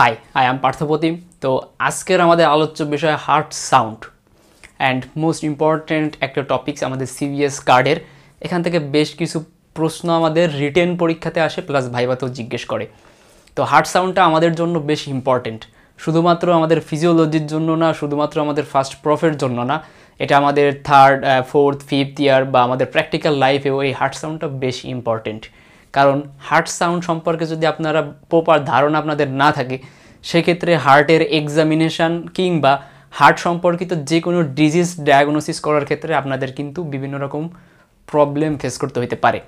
hi I am Parthapratim তো আজকের আমাদের আলোচ্য বিষয় heart sound and most important একটা টপিকস আমাদের সিবিএস কার্ডের এখান থেকে বেশ কিছু প্রশ্ন আমাদের রিটেন পরীক্ষাতে আসে প্লাস ভাইভাতেও জিজ্ঞেস করে তো হার্ট সাউন্ডটা আমাদের জন্য বেশ ইম্পর্ট্যান্ট শুধুমাত্র আমাদের ফিজিওলজির জন্য না শুধুমাত্র আমাদের ফার্স্ট প্রফের জন্য না এটা আমাদের থার্ড ফোর্থ ফিফথ ইয়ার বা আমাদের প্র্যাকটিক্যাল লাইফেও এই হার্ট সাউন্ডটা বেশ ইম্পর্ট্যান্ট কারণ হার্ট সাউন্ড সম্পর্কে যদি আপনারা প্রপার ধারণা আপনাদের না থাকে সেক্ষেত্রে হার্টের এক্সামিনেশান কিংবা হার্ট সম্পর্কিত যে কোনো ডিজিজ ডায়াগনোসিস করার ক্ষেত্রে আপনাদের কিন্তু বিভিন্ন রকম প্রবলেম ফেস করতে হতে পারে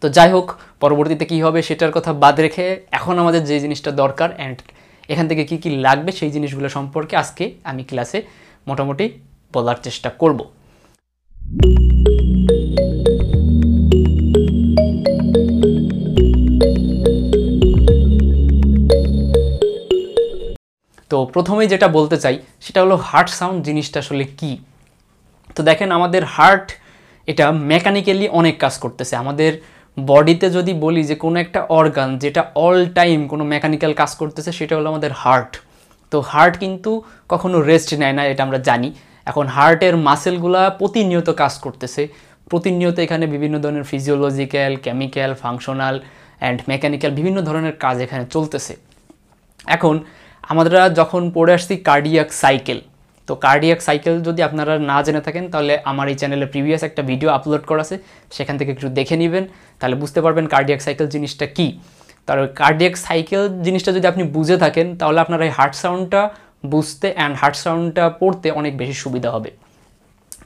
তো যাই হোক পরবর্তীতে কি হবে সেটার কথা বাদ রেখে এখন আমাদের যে জিনিসটা দরকার অ্যান্ড এখান থেকে কি কি লাগবে সেই জিনিসগুলো সম্পর্কে আজকে আমি ক্লাসে মোটামুটি বলার চেষ্টা করব তো প্রথমেই যেটা বলতে চাই সেটা হলো হার্ট সাউন্ড জিনিসটা আসলে কি তো দেখেন আমাদের হার্ট এটা মেকানিক্যালি অনেক কাজ করতেছে আমাদের বডিতে যদি বলি যে কোনো একটা অর্গান যেটা অল টাইম কোনো মেকানিক্যাল কাজ করতেছে সেটা হলো আমাদের হার্ট তো হার্ট কিন্তু কখনো রেস্ট নেয় না এটা আমরা জানি এখন হার্টের মাসেলগুলা প্রতিনিয়ত কাজ করতেছে প্রতিনিয়ত এখানে বিভিন্ন ধরনের physiological chemical functional and mechanical বিভিন্ন ধরনের কাজ এখানে চলতেছে এখন আমরা যখন পড়ে আসছি কার্ডিয়াক সাইকেল তো কার্ডিয়াক সাইকেল যদি আপনারা না জেনে থাকেন তাহলে আমার এই চ্যানেলে প্রিভিয়াস একটা ভিডিও আপলোড করা আছে সেখান থেকে একটু দেখে নেবেন তাহলে বুঝতে পারবেন কার্ডিয়াক সাইকেল জিনিসটা কী তার কার্ডিয়াক সাইকেল জিনিসটা যদি আপনি বুঝে থাকেন তাহলে আপনার এই হার্ট সাউন্ডটা বুঝতে অ্যান্ড হার্ট সাউন্ডটা পড়তে অনেক বেশি সুবিধা হবে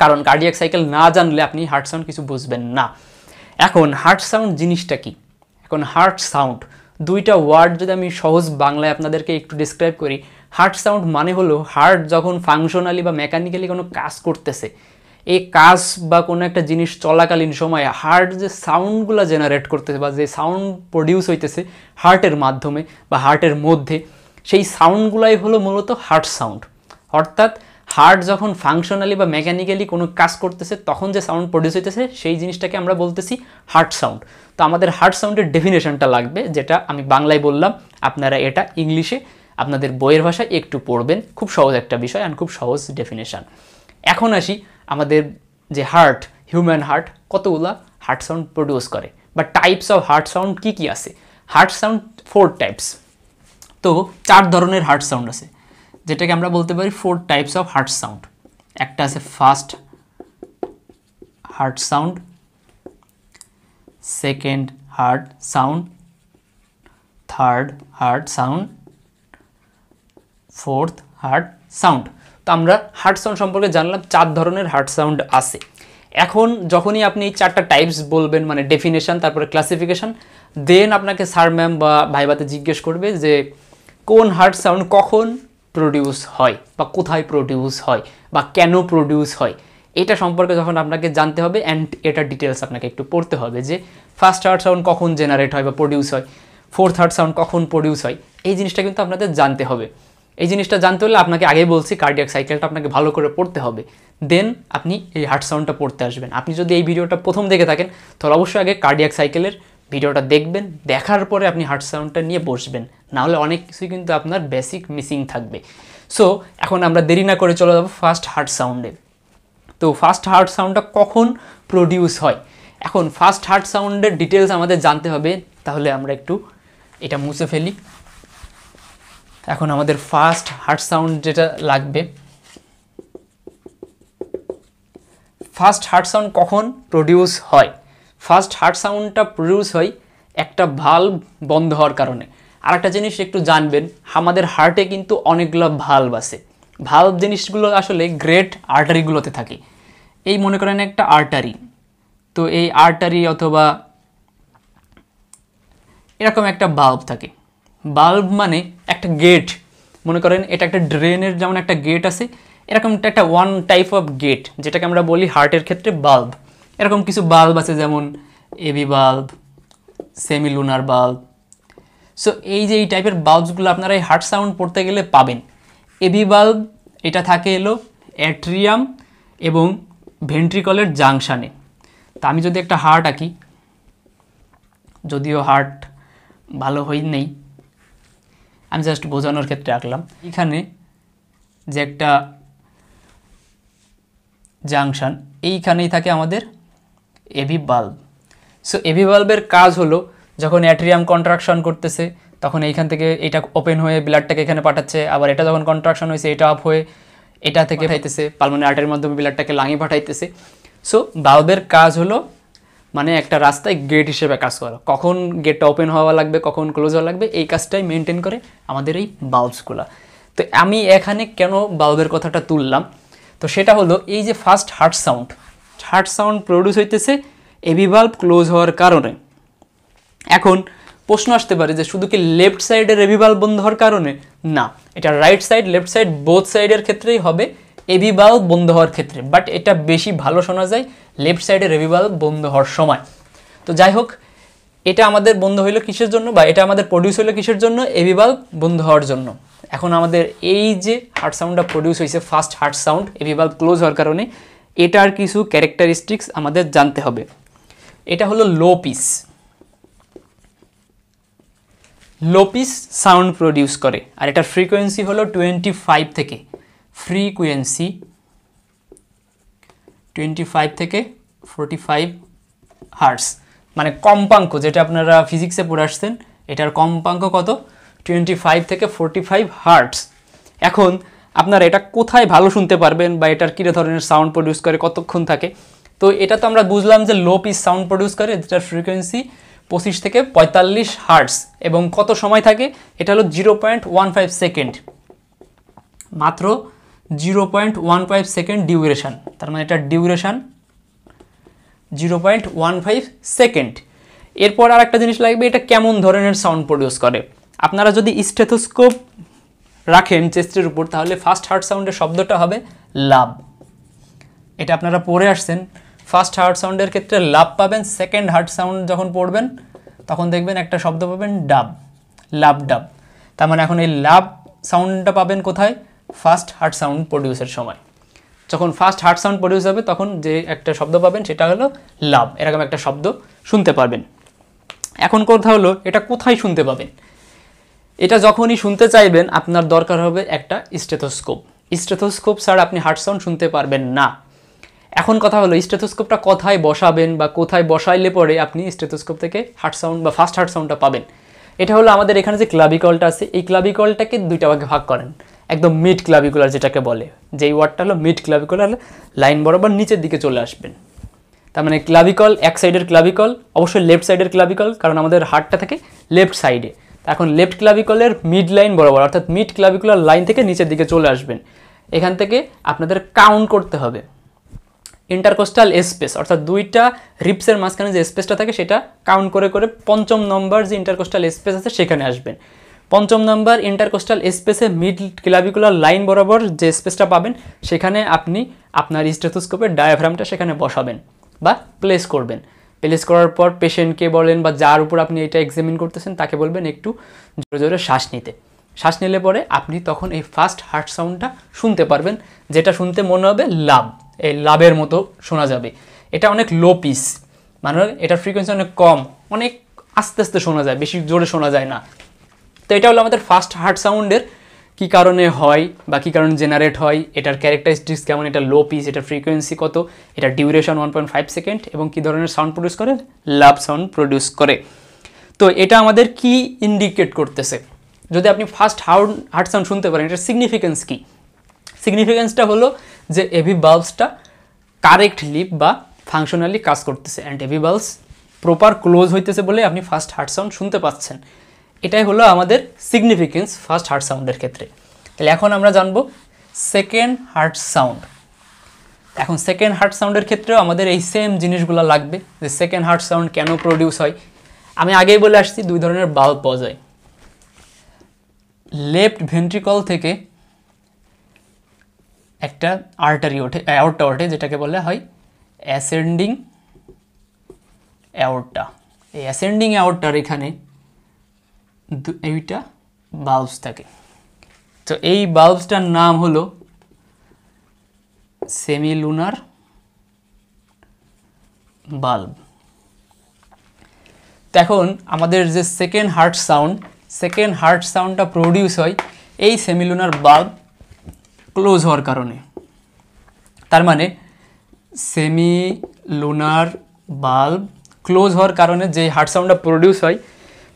কারণ কার্ডিয়াক সাইকেল না জানলে আপনি হার্ট সাউন্ড কিছু বুঝবেন না এখন হার্ট সাউন্ড জিনিসটা কি এখন হার্ট সাউন্ড দুইটা ওয়ার্ড যদি আমি সহজ বাংলায় আপনাদেরকে একটু ডিসক্রাইব করি হার্ট সাউন্ড মানে হলো হার্ট যখন ফাংশনালি বা মেকানিক্যালি কোনো কাজ করতেছে এই কাজ বা কোনো একটা জিনিস চলাকালীন সময়ে হার্ট যে সাউন্ডগুলো জেনারেট করতেছে বা যে সাউন্ড প্রডিউস হইতেছে হার্টের মাধ্যমে বা হার্টের মধ্যে সেই সাউন্ডগুলাই হলো মূলত হার্ট সাউন্ড অর্থাৎ হার্ট যখন ফাংশনালি বা মেকানিক্যালি কোনো কাজ করতেছে তখন যে সাউন্ড প্রডিউস হইতেছে সেই জিনিসটাকে আমরা বলতেছি হার্ট সাউন্ড তো আমাদের হার্ট সাউন্ডের ডেফিনেশনটা লাগবে যেটা আমি বাংলায় বললাম আপনারা এটা ইংলিশে আপনাদের বইয়ের ভাষায় একটু পড়বেন খুব সহজ একটা বিষয় অ্যান্ড খুব সহজ ডেফিনেশান এখন আসি আমাদের যে হার্ট হিউম্যান হার্ট কতগুলা হার্ট সাউন্ড প্রডিউস করে বা টাইপস অফ হার্ট সাউন্ড কী কী আছে হার্ট সাউন্ড ফোর টাইপস তো চার ধরনের হার্ট সাউন্ড আছে যেটাকে আমরা বলতে পারি four types of heart sound একটা আছে first heart sound second heart sound third heart sound fourth heart sound তো আমরা হার্ট সাউন্ড সম্পর্কে জানলাম চার ধরনের হার্ট সাউন্ড আছে এখন যখনই আপনি চারটা টাইপস বলবেন মানে ডেফিনেশান তারপরে ক্লাসিফিকেশান দেন আপনাকে স্যার ম্যাম বা ভাইবাতে জিজ্ঞেস করবে যে কোন হার্ট সাউন্ড কখন প্রডিউস হয় বা কোথায় প্রডিউস হয় বা কেন প্রডিউস হয় এটা সম্পর্কে যখন আপনাকে জানতে হবে অ্যান্ড এটা ডিটেলস আপনাকে একটু পড়তে হবে যে ফার্স্ট হার্ট সাউন্ড কখন জেনারেট হয় বা প্রডিউস হয় ফোর্থ থার্ড সাউন্ড কখন প্রডিউস হয় এই জিনিসটা কিন্তু আপনাদের জানতে হবে এই জিনিসটা জানতে হলে আপনাকে আগেই বলছি কার্ডিয়াক সাইকেলটা আপনাকে ভালো করে পড়তে হবে দেন আপনি এই হার্ট সাউন্ডটা পড়তে আসবেন আপনি যদি এই ভিডিওটা প্রথম দেখে থাকেন তাহলে অবশ্যই আগে কার্ডিয়াক সাইকেলের ভিডিওটা দেখবেন দেখার পরে আপনি হার্ট সাউন্ডটা নিয়ে বসবেন নাহলে অনেক কিছুই কিন্তু আপনার বেসিক মিসিং থাকবে সো এখন আমরা দেরি না করে চলে যাবো ফার্স্ট হার্ট সাউন্ডে তো ফার্স্ট হার্ট সাউন্ডটা কখন প্রডিউস হয় এখন ফার্স্ট হার্ট সাউন্ডের ডিটেলস আমাদের জানতে হবে তাহলে আমরা একটু এটা মুছে ফেলি এখন আমাদের ফার্স্ট হার্ট সাউন্ড যেটা লাগবে ফার্স্ট হার্ট সাউন্ড কখন প্রডিউস হয় ফার্স্ট হার্ট সাউন্ডটা প্রডিউস হয় একটা ভাল্ব বন্ধ হওয়ার কারণে আর একটা জিনিস একটু জানবেন আমাদের হার্টে কিন্তু অনেকগুলো ভাল্ব আছে ভাল্ব জিনিসগুলো আসলে গ্রেট আর্টারিগুলোতে থাকে এই মনে করেন একটা আর্টারি তো এই আর্টারি অথবা এরকম একটা বাল্ব থাকে বাল্ব মানে একটা গেট মনে করেন এটা একটা ড্রেনের যেমন একটা গেট আছে এরকম একটা ওয়ান টাইপ অফ গেট যেটাকে আমরা বলি হার্টের ক্ষেত্রে বাল্ব এরকম কিছু বাল্ব আছে যেমন AB bulb semi lunar bulb so এই যে এই টাইপের বাল্বসগুলো আপনারা এই হার্ট সাউন্ড পড়তে গেলে পাবেন এবি বাল্ব এটা থাকে এলো অ্যাট্রিয়াম এবং ভেন্ট্রিকলের জাংশানে তা আমি যদি একটা হার্ট আঁকি যদিও হার্ট ভালো হই নেই আমি জাস্ট বোঝানোর ক্ষেত্রে আঁকলাম এখানে যে একটা জাংশান এইখানেই থাকে আমাদের এভি বাল্ব সো এভি বাল্বের কাজ হলো যখন অ্যাট্রিয়াম কন্ট্রাকশন করতেছে তখন এইখান থেকে এটা ওপেন হয়ে ব্লাডটাকে এখানে পাঠাচ্ছে আবার এটা যখন কন্ট্রাকশন হয়েছে এটা অফ হয়ে এটা থেকে পাঠাইতেছে পালমোনের আর্টের মাধ্যমে ব্লাডটাকে লাঙে পাঠাইতেছে সো বাল্বের কাজ হলো মানে একটা রাস্তায় গেট হিসেবে কাজ করা কখন গেটটা ওপেন হওয়া লাগবে কখন ক্লোজ হওয়া লাগবে এই কাজটাই মেনটেন করে আমাদের এই বাল্বসগুলো তো আমি এখানে কেন বাল্বের কথাটা তুললাম তো সেটা হলো এই যে first heart sound heart sound produce হইতেছে এবি বাল্ব ক্লোজ হওয়ার কারণে এখন প্রশ্ন আসতে পারে যে শুধু কি লেফট সাইডের এবি বাল্ব বন্ধ হওয়ার কারণে না এটা right side left side both সাইডের ক্ষেত্রেই হবে এবি বাল্ব বন্ধ হওয়ার ক্ষেত্রে বাট এটা বেশি ভালো শোনা যায় লেফট সাইডের এবি বাল্ব বন্ধ হওয়ার সময় তো যাই হোক এটা আমাদের বন্ধ হইলো কিসের জন্য বা এটা আমাদের প্রডিউস হইলো কিসের জন্য এবি বাল্ব বন্ধ হওয়ার জন্য এখন আমাদের এই যে হার্ট সাউন্ডটা প্রডিউস হয়েছে ফার্স্ট হার্ট সাউন্ড এবি বাল্ব ক্লোজ হওয়ার কারণে এটার কিছু ক্যারেক্টারিস্টিক্স আমাদের জানতে হবে এটা হলো low pitch low pitch sound produce করে আর এটার ফ্রিকোয়েন্সি হলো টোয়েন্টি ফাইভ থেকে ফ্রিকুয়েন্সি টোয়েন্টি ফাইভ থেকে ফোরটি ফাইভ হার্স মানে কম্পাঙ্ক যেটা আপনারা ফিজিক্সে পড়ে আসছেন এটার কম্পাঙ্ক কত টোয়েন্টি ফাইভ থেকে ফোরটি ফাইভ হার্টস এখন আপনারা এটা কোথায় ভালো শুনতে পারবেন বা এটার কী ধরনের সাউন্ড প্রডিউস করে কতক্ষণ থাকে তো এটা তো আমরা বুঝলাম যে লো পিস সাউন্ড প্রডিউস করে যেটার ফ্রিকোয়েন্সি পঁচিশ থেকে পঁয়তাল্লিশ হার্টস এবং কত সময় থাকে এটা হলো zero point one five second মাত্র zero point one five second duration তার মানে এটা duration zero point one five second এরপর আর একটা জিনিস লাগবে এটা কেমন ধরনের সাউন্ড প্রডিউস করে আপনারা যদি স্টেথোস্কোপ রাখেন চেস্টের উপর তাহলে ফার্স্ট হার্ট সাউন্ডের শব্দটা হবে লাভ এটা আপনারা পড়ে আসছেন ফার্স্ট হার্ট সাউন্ডের ক্ষেত্রে লাভ পাবেন সেকেন্ড হার্ট সাউন্ড যখন পড়বেন তখন দেখবেন একটা শব্দ পাবেন ডাব লাভ ডাব তার মানে এখন এই লাভ সাউন্ডটা পাবেন কোথায় ফার্স্ট হার্ট সাউন্ড প্রডিউসের সময় যখন ফার্স্ট হার্ট সাউন্ড প্রডিউস হবে তখন যে একটা শব্দ পাবেন সেটা হলো লাভ এরকম একটা শব্দ শুনতে পারবেন এখন কথা হলো এটা কোথায় শুনতে পাবেন এটা যখনই শুনতে চাইবেন আপনার দরকার হবে একটা স্টেথোস্কোপ স্টেথোস্কোপ ছাড়া আপনি হার্ট সাউন্ড শুনতে পারবেন না এখন কথা হলো স্টেথোস্কোপটা কোথায় বসাবেন বা কোথায় বসাইলে পরে আপনি স্টেথোস্কোপ থেকে হার্ট সাউন্ড বা ফার্স্ট হার্ট সাউন্ডটা পাবেন এটা হলো আমাদের এখানে যে ক্লাবিকলটা আছে এই ক্লাবিকলটাকে দুইটা ভাগে ভাগ করেন একদম মিড ক্লাবিকুলার যেটাকে বলে যেই ওয়ার্ডটা হলো মিড ক্লাবিকুলার লাইন বরাবর নিচের দিকে চলে আসবেন তার মানে ক্লাবিকল এক সাইডের ক্লাবিকল অবশ্যই লেফট সাইডের ক্লাবিকল কারণ আমাদের হার্টটা থাকে লেফট সাইডে এখন লেফট ক্লাবিকলের মিড লাইন বরাবর অর্থাৎ মিড ক্লাবিকুলার লাইন থেকে নিচের দিকে চলে আসবেন এখান থেকে আপনাদের কাউন্ট করতে হবে ইন্টারকোস্টাল স্পেস অর্থাৎ দুইটা রিপসের মাঝখানে যে স্পেসটা থাকে সেটা কাউন্ট করে করে পঞ্চম নম্বর যে ইন্টারকোস্টাল স্পেস আছে সেখানে আসবেন পঞ্চম নম্বর ইন্টারকোস্টাল স্পেসে মিড ক্লাবিকুলার লাইন বরাবর যে স্পেসটা পাবেন সেখানে আপনি আপনার স্টেথোস্কোপের ডায়াফ্রামটা সেখানে বসাবেন বা প্লেস করবেন প্লেস করার পর পেশেন্টকে বলেন বা যার উপর আপনি এটা এক্সামিন করতেছেন তাকে বলবেন একটু জোরে জোরে শ্বাস নিতে শ্বাস নিলে পরে আপনি তখন এই ফার্স্ট হার্ট সাউন্ডটা শুনতে পারবেন যেটা শুনতে মনে হবে লাভ এই লাভের মতো শোনা যাবে এটা অনেক লো পিস মানে এটার ফ্রিকোয়েন্সি অনেক কম অনেক আস্তে আস্তে শোনা যায় বেশি জোরে শোনা যায় না তো এটা হলো আমাদের ফার্স্ট হার্ট সাউন্ডের কি কারণে হয় বা কী কারণে জেনারেট হয় এটার ক্যারেক্টারিস্টিক্স কেমন এটা লো পিস এটার ফ্রিকোয়েন্সি কত এটা duration one point five second এবং কী ধরনের সাউন্ড প্রডিউস করে লাভ সাউন্ড প্রডিউস করে তো এটা আমাদের কি ইন্ডিকেট করতেছে যদি আপনি ফার্স্ট হাউন্ড হার্ট সাউন্ড শুনতে পারেন এটার সিগনিফিকেন্স কী সিগনিফিকেন্সটা হলো যে এভি বাল্বসটা কারেক্টলি বা ফাংশনালি কাজ করতেছে and AV valves proper close হইতেছে বলে আপনি ফার্স্ট হার্ট সাউন্ড শুনতে পাচ্ছেন এটাই হলো আমাদের সিগনিফিকেন্স ফার্স্ট হার্ট সাউন্ডের ক্ষেত্রে তাহলে এখন আমরা জানবো সেকেন্ড হার্ট সাউন্ড এখন সেকেন্ড হার্ট সাউন্ডের ক্ষেত্রেও আমাদের এই সেম জিনিসগুলো লাগবে যে সেকেন্ড হার্ট সাউন্ড কেন প্রডিউস হয় আমি আগেই বলে আসছি দুই ধরনের বাল্ব পাওয়া যায় লেফট ভেন্ট্রিকল থেকে একটা আর্টারি ওঠে অ্যাওর্টা ওঠে যেটাকে বলা হয় অ্যাসেন্ডিং অ্যাওর্টা এই অ্যাসেন্ডিং অ্যাওর্টার এখানে এইটা বাল্বস থাকে তো এই বাল্বসটার নাম হলো সেমিলুনার বাল্ব তখন আমাদের যে second heart sound second heart সাউন্ডটা প্রডিউস হয় এই সেমিলুনার বাল্ব ক্লোজ হওয়ার কারণে তার মানে সেমি লুনার বাল্ব ক্লোজ হওয়ার কারণে যে হার্ট সাউন্ডটা প্রডিউস হয়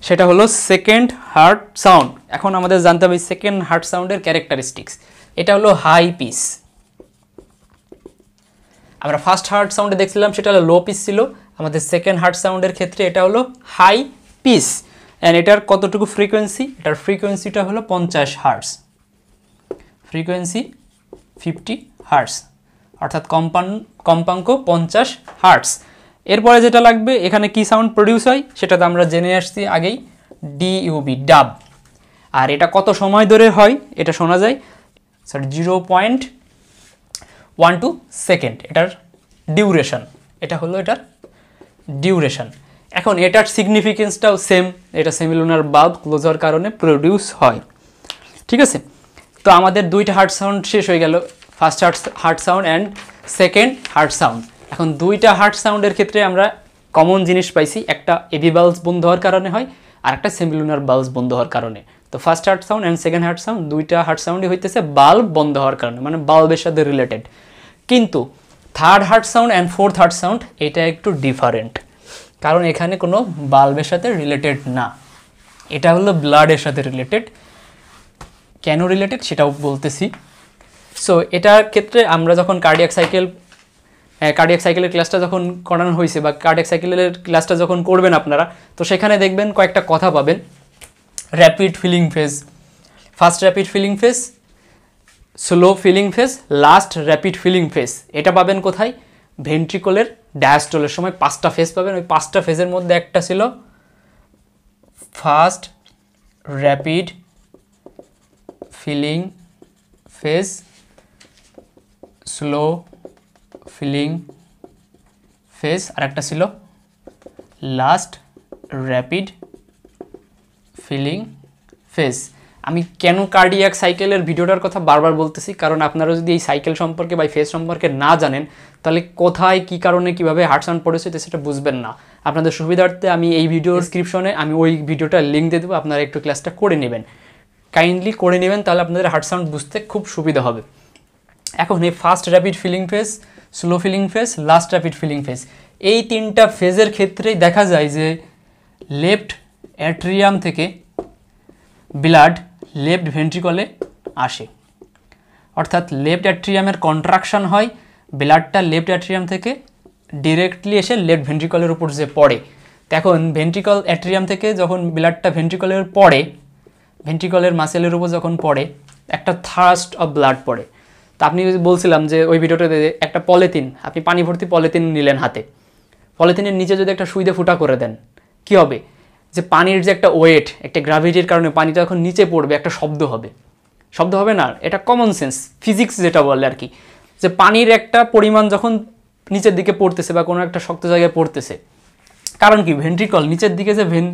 সেটা হলো সেকেন্ড হার্ট সাউন্ড এখন আমাদের জানতে হবে সেকেন্ড হার্ট সাউন্ডের ক্যারেক্টারিস্টিক্স এটা হলো হাই পিস আমরা ফার্স্ট হার্ট সাউন্ডে দেখছিলাম সেটা হলো লো পিস ছিল আমাদের সেকেন্ড হার্ট সাউন্ডের ক্ষেত্রে এটা হলো হাই পিস অ্যান্ড এটার কতটুকু ফ্রিকোয়েন্সি এটার ফ্রিকোয়েন্সিটা হলো পঞ্চাশ হার্টস ফ্রিকোয়েন্সি ফিফটি হার্টস অর্থাৎ কম্পান কম্পাঙ্ক পঞ্চাশ হার্টস এরপরে যেটা লাগবে এখানে কি সাউন্ড প্রডিউস হয় সেটা তো আমরা জেনে আসছি আগেই ডিইউবি ডাব আর এটা কত সময় ধরে হয় এটা শোনা যায় sir zero point one two second এটার ডিউরেশন এটা হলো এটার ডিউরেশন এখন এটার সিগনিফিকেন্সটাও সেম এটা সেমিলোনার বাল্ব ক্লোজ হওয়ার কারণে প্রডিউস হয় ঠিক আছে তো আমাদের দুইটা হার্ট সাউন্ড শেষ হয়ে গেল first heart heart sound and second heart sound এখন দুইটা হার্ট সাউন্ডের ক্ষেত্রে আমরা কমন জিনিস পাইছি একটা এভি বাল্স বন্ধ হওয়ার কারণে হয় আর একটা সেমিলুনার বাল্স বন্ধ হওয়ার কারণে তো first heart sound and second heart sound দুইটা হার্ট সাউন্ডই হইতেছে বাল্ব বন্ধ হওয়ার কারণে মানে বাল্বের সাথে রিলেটেড কিন্তু third heart sound and fourth heart sound এটা একটু ডিফারেন্ট কারণ এখানে কোনো বাল্বের সাথে রিলেটেড না এটা হলো ব্লাডের সাথে রিলেটেড কেন রিলেটেড সেটাও বলতেছি সো এটার ক্ষেত্রে আমরা যখন কার্ডিয়াক সাইকেল কার্ডিয়াক সাইকেলের ক্লাসটা যখন করানো হয়েছে বা কার্ডিয়াক সাইকেলের ক্লাসটা যখন করবেন আপনারা তো সেখানে দেখবেন কয়েকটা কথা পাবেন rapid filling phase first rapid filling phase slow filling phase last rapid filling phase এটা পাবেন কোথায় ভেন্ট্রিকোলের ড্যাস্টলের সময় পাঁচটা ফেজ পাবেন ওই পাঁচটা ফেজের মধ্যে একটা ছিল first rapid filling phase slow filling phase আর একটা ছিল লাস্ট র্যাপিড ফিলিং ফেস আমি কেন কার্ডিয়াক সাইকেলের ভিডিওটার কথা বারবার বলতেছি কারণ আপনারা যদি এই সাইকেল সম্পর্কে বা ফেস সম্পর্কে না জানেন তাহলে কোথায় কি কারণে কিভাবে হার্ট সাউন্ড পড়েছে সেটা বুঝবেন না আপনাদের সুবিধার্থে আমি এই ভিডিও ডিসক্রিপশনে আমি ওই ভিডিওটার লিঙ্ক দিয়ে দেবো আপনারা একটু ক্লাসটা করে নেবেন কাইন্ডলি করে নেবেন তাহলে আপনাদের হার্ট সাউন্ড বুঝতে খুব সুবিধা হবে এখন এই first rapid filling phase slow filling phase last rapid filling phase এই তিনটা ফেজের ক্ষেত্রেই দেখা যায় যে লেফট অ্যাট্রিয়াম থেকে ব্লাড লেফট ভেন্ট্রিকলে আসে অর্থাৎ লেফট অ্যাট্রিয়ামের কন্ট্রাকশান হয় ব্লাডটা লেফট অ্যাট্রিয়াম থেকে ডিরেক্টলি এসে লেফট ভেন্ট্রিকলের উপর যে পড়ে তখন ভেন্ট্রিকল অ্যাট্রিয়াম থেকে যখন ব্লাডটা ভেন্ট্রিকলের পড়ে ভেন্ট্রিকলের মাসেলের উপর যখন পড়ে একটা থার্স্ট অফ ব্লাড পড়ে তা আপনি বলছিলাম যে ওই ভিডিওটাতে একটা পলিথিন আপনি পানি ভর্তি পলিথিন নিলেন হাতে পলিথিনের নিচে যদি একটা সুইদে ফুটা করে দেন কি হবে যে পানির যে একটা ওয়েট একটা গ্রাভিটির কারণে পানিটা যখন নিচে পড়বে একটা শব্দ হবে শব্দ হবে না এটা কমন সেন্স ফিজিক্স যেটা বলে আর কি যে পানির একটা পরিমাণ যখন নিচের দিকে পড়তেছে বা কোনো একটা শক্ত জায়গায় পড়তেছে কারণ কি ভেন্ট্রিকল নিচের দিকে যে ভেন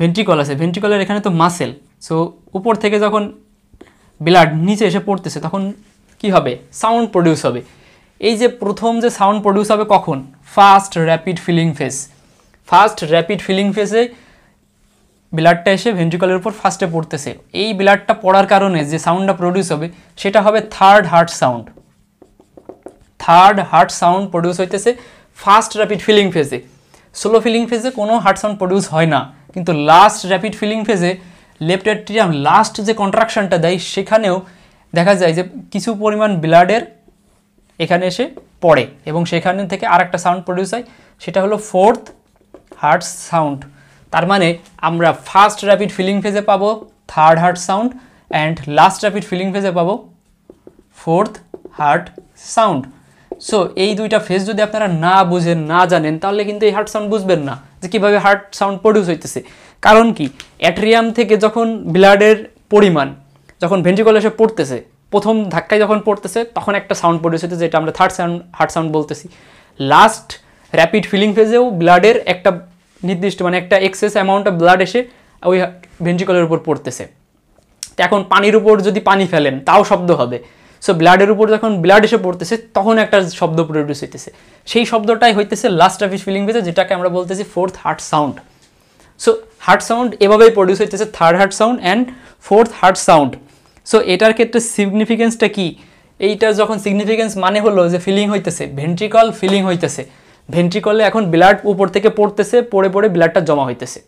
ভেন্ট্রিকল আছে ভেন্ট্রিকলের এখানে তো মাসেল সো উপর থেকে যখন ব্লাড নিচে এসে পড়তেছে তখন কি হবে সাউন্ড প্রডিউস হবে এই যে প্রথম যে সাউন্ড প্রডিউস হবে কখন first rapid filling phase first rapid filling ফেসে ব্লাডটা এসে ভেন্ট্রিকলের উপর ফার্স্টে পড়তেছে এই ব্লাডটা পড়ার কারণে যে সাউন্ডটা প্রডিউস হবে সেটা হবে third heart sound third heart sound produce হইতেছে ফার্স্ট র্যাপিড ফিলিং ফেজে স্লো ফিলিং ফেজে কোনো হার্ট সাউন্ড প্রডিউস হয় না কিন্তু লাস্ট র্যাপিড ফিলিং ফেজে লেফট অ্যাট্রিয়াম লাস্ট যে কন্ট্রাকশনটা দেয় সেখানেও দেখা যায় যে কিছু পরিমাণ ব্লাডের এখানে এসে পড়ে এবং সেখান থেকে আর একটা সাউন্ড প্রডিউস হয় সেটা হলো ফোর্থ হার্ট সাউন্ড তার মানে আমরা ফার্স্ট র্যাপিড ফিলিং ফেজে পাবো third heart sound and last rapid filling ফেজে পাবো ফোর্থ হার্ট সাউন্ড সো এই দুইটা ফেজ যদি আপনারা না বুঝেন না জানেন তাহলে কিন্তু এই হার্ট সাউন্ড বুঝবেন না যে কীভাবে হার্ট সাউন্ড প্রডিউস হইতেছে কারণ কি অ্যাট্রিয়াম থেকে যখন ব্লাডের পরিমাণ যখন ভেন্ট্রিকল এসে পড়তেছে প্রথম ধাক্কায় যখন পড়তেছে তখন একটা সাউন্ড প্রডিউস হচ্ছে যেটা আমরা থার্ড সাউন্ড হার্ট সাউন্ড বলতেছি লাস্ট র্যাপিড ফিলিং ফেজেও ব্লাডের একটা নির্দিষ্ট মানে একটা এক্সেস অ্যামাউন্ট অফ ব্লাড এসে ওই ভেন্ট্রিকলের উপর পড়তেছে তো এখন পানির উপর যদি পানি ফেলেন তাও শব্দ হবে সো ব্লাডের উপর যখন ব্লাড এসে পড়তেছে তখন একটা শব্দ প্রডিউস হইতেছে সেই শব্দটাই হইতেছে লাস্ট র্যাপিড ফিলিং ফেজে যেটাকে আমরা বলতেছি fourth heart sound so heart sound এভাবেই প্রডিউস হইতেছে third heart sound and fourth heart sound so এটার ক্ষেত্রে সিগনিফিকেন্সটা কি এইটা যখন সিগনিফিকেন্স মানে হলো যে ফিলিং হইতেছে ভেন্ট্রিকল ফিলিং হইতেছে ভেন্ট্রিকলে এখন ব্লাড উপর থেকে পড়তেছে পড়ে পড়ে ব্লাডটা জমা হইতেছে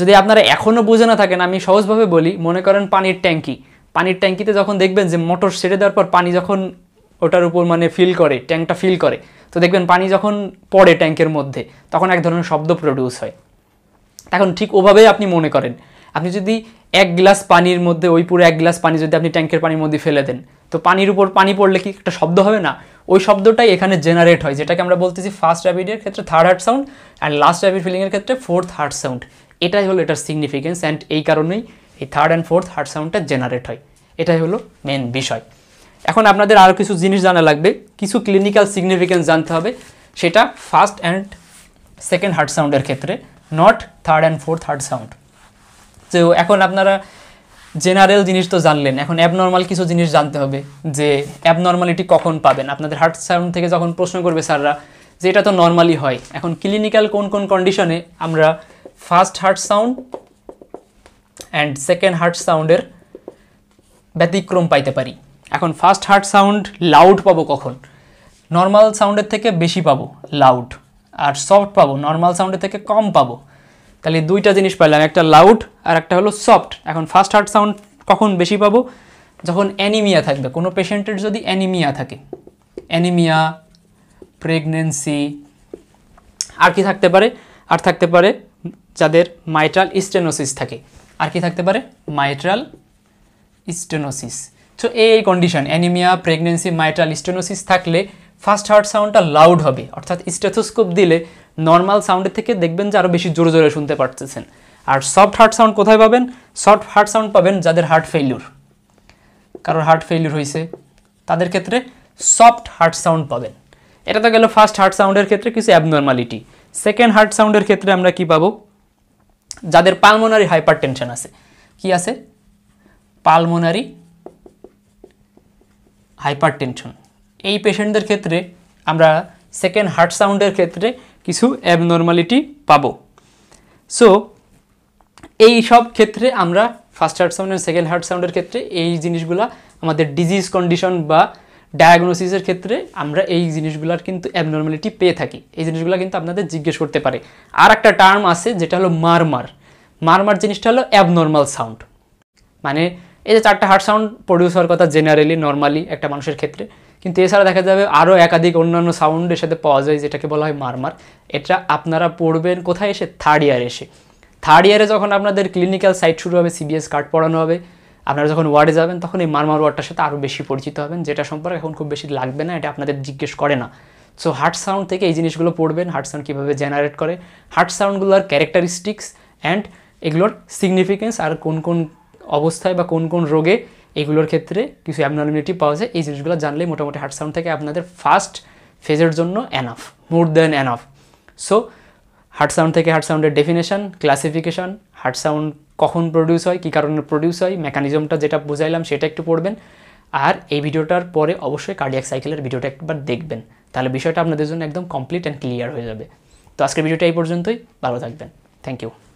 যদি আপনারা এখনও বুঝে না থাকেন আমি সহজভাবে বলি মনে করেন পানির ট্যাঙ্কি পানির ট্যাঙ্কিতে যখন দেখবেন যে মোটর সেরে দেওয়ার পর পানি যখন ওটার উপর মানে ফিল করে ট্যাঙ্কটা ফিল করে তো দেখবেন পানি যখন পড়ে ট্যাঙ্কের মধ্যে তখন এক ধরনের শব্দ প্রডিউস হয় এখন ঠিক ওভাবেই আপনি মনে করেন আপনি যদি এক গ্লাস পানির মধ্যে ওই পুরো এক গ্লাস পানি যদি আপনি ট্যাঙ্কের পানির মধ্যে ফেলে দেন তো পানির উপর পানি পড়লে কি একটা শব্দ হবে না ওই শব্দটাই এখানে জেনারেট হয় যেটাকে আমরা বলতেছি ফার্স্ট র্যাপিডের ক্ষেত্রে third heart sound and last rapid ফিলিংয়ের ক্ষেত্রে ফোর্থ হার্ট সাউন্ড এটাই হলো এটার সিগনিফিকেন্স অ্যান্ড এই কারণেই এই থার্ড অ্যান্ড ফোর্থ হার্ট সাউন্ডটা জেনারেট হয় এটাই হলো মেন বিষয় এখন আপনাদের আরও কিছু জিনিস জানা লাগবে কিছু ক্লিনিক্যাল সিগনিফিকেন্স জানতে হবে সেটা ফার্স্ট অ্যান্ড সেকেন্ড হার্ট সাউন্ডের ক্ষেত্রে not third and fourth heart sound তো এখন আপনারা জেনারেল জিনিস তো জানলেন এখন অ্যাবনর্মাল কিছু জিনিস জানতে হবে যে অ্যাবনর্মালিটি কখন পাবেন আপনাদের হার্ট সাউন্ড থেকে যখন প্রশ্ন করবে স্যাররা যে এটা তো নর্মালি হয় এখন ক্লিনিক্যাল কোন কোন কন্ডিশনে আমরা first heart sound and second heart সাউন্ডের ব্যতিক্রম পাইতে পারি এখন ফার্স্ট হার্ট সাউন্ড লাউড পাবো কখন নর্মাল সাউন্ডের থেকে বেশি পাবো লাউড আর সফট পাবো নর্মাল সাউন্ডের থেকে কম পাবো তাহলে দুইটা জিনিস পাইলাম একটা লাউড আর একটা হলো সফট এখন ফার্স্ট হার্ট সাউন্ড কখন বেশি পাবো যখন অ্যানিমিয়া থাকবে কোনো পেশেন্টের যদি অ্যানিমিয়া থাকে অ্যানিমিয়া প্রেগনেন্সি আর কি থাকতে পারে আর থাকতে পারে যাদের মাইট্রাল স্টেনোসিস থাকে আর কি থাকতে পারে মাইট্রাল স্টেনোসিস তো এই condition anaemia pregnancy mitral stenosis থাকলে ফার্স্ট হার্ট সাউন্ডটা লাউড হবে অর্থাৎ স্টেথোস্কোপ দিলে নর্মাল সাউন্ডের থেকে দেখবেন যে আরও বেশি জোরে জোরে শুনতে পারতেছেন আর সফট হার্ট সাউন্ড কোথায় পাবেন সফট হার্ট সাউন্ড পাবেন যাদের হার্ট ফেইলিউর কারোর হার্ট ফেইলিউর হয়েছে তাদের ক্ষেত্রে সফট হার্ট সাউন্ড পাবেন এটা তো গেল ফার্স্ট হার্ট সাউন্ডের ক্ষেত্রে কিছু অ্যাবনর্মালিটি সেকেন্ড হার্ট সাউন্ডের ক্ষেত্রে আমরা কি পাবো যাদের পালমোনারি হাইপার টেনশন আছে কি আছে পালমোনারি হাইপার টেনশন এই পেশেন্টদের ক্ষেত্রে আমরা সেকেন্ড হার্ট সাউন্ডের ক্ষেত্রে কিছু অ্যাবনর্মালিটি পাবো সো এই সব ক্ষেত্রে আমরা first heart sound and second heart সাউন্ডের ক্ষেত্রে এই জিনিসগুলো আমাদের ডিজিজ কন্ডিশন বা ডায়াগনোসিসের ক্ষেত্রে আমরা এই জিনিসগুলোর কিন্তু অ্যাবনর্মালিটি পেয়ে থাকি এই জিনিসগুলো কিন্তু আপনাদের জিজ্ঞেস করতে পারে আর একটা টার্ম আছে যেটা হলো মারমার মারমার জিনিসটা হলো অ্যাবনর্মাল সাউন্ড মানে এই যে চারটা হার্ট সাউন্ড প্রডিউস হওয়ার কথা জেনারেলি নর্মালি একটা মানুষের ক্ষেত্রে কিন্তু এছাড়া দেখা যাবে আরও একাধিক অন্যান্য সাউন্ডের সাথে পাওয়া যায় যেটাকে বলা হয় মারমার এটা আপনারা পড়বেন কোথায় এসে থার্ড ইয়ার এসে থার্ড ইয়ারে যখন আপনাদের ক্লিনিক্যাল সাইট শুরু হবে সিবিএস কার্ড পড়ানো হবে আপনারা যখন ওয়ার্ডে যাবেন তখন এই মারমার ওয়ার্ডটার সাথে আরও বেশি পরিচিত হবেন যেটা সম্পর্কে এখন খুব বেশি লাগবে না এটা আপনাদের জিজ্ঞেস করে না সো হার্ট সাউন্ড থেকে এই জিনিসগুলো পড়বেন হার্ট সাউন্ড কীভাবে জেনারেট করে হার্ট সাউন্ডগুলোর ক্যারেক্টারিস্টিক্স অ্যান্ড এগুলোর সিগনিফিকেন্স আর কোন কোন অবস্থায় বা কোন কোন রোগে এগুলোর ক্ষেত্রে কিছু অ্যাবনর্মালিটি পাওয়া যায় এই জিনিসগুলো জানলে মোটামুটি হার্ট সাউন্ড থেকে আপনাদের ফার্স্ট ফেজের জন্য enough more then enough so heart sound থেকে হার্ট সাউন্ডের ডেফিনেশন ক্লাসিফিকেশন হার্ট সাউন্ড কখন প্রডিউস হয় কী কারণে প্রডিউস হয় মেকানিজমটা যেটা বুঝাইলাম সেটা একটু পড়বেন আর এই ভিডিওটার পরে অবশ্যই কার্ডিয়াক সাইকেলের ভিডিওটা একবার দেখবেন তাহলে বিষয়টা আপনাদের জন্য একদম কমপ্লিট অ্যান্ড ক্লিয়ার হয়ে যাবে তো আজকের ভিডিওটা এই পর্যন্তই ভালো থাকবেন থ্যাংক ইউ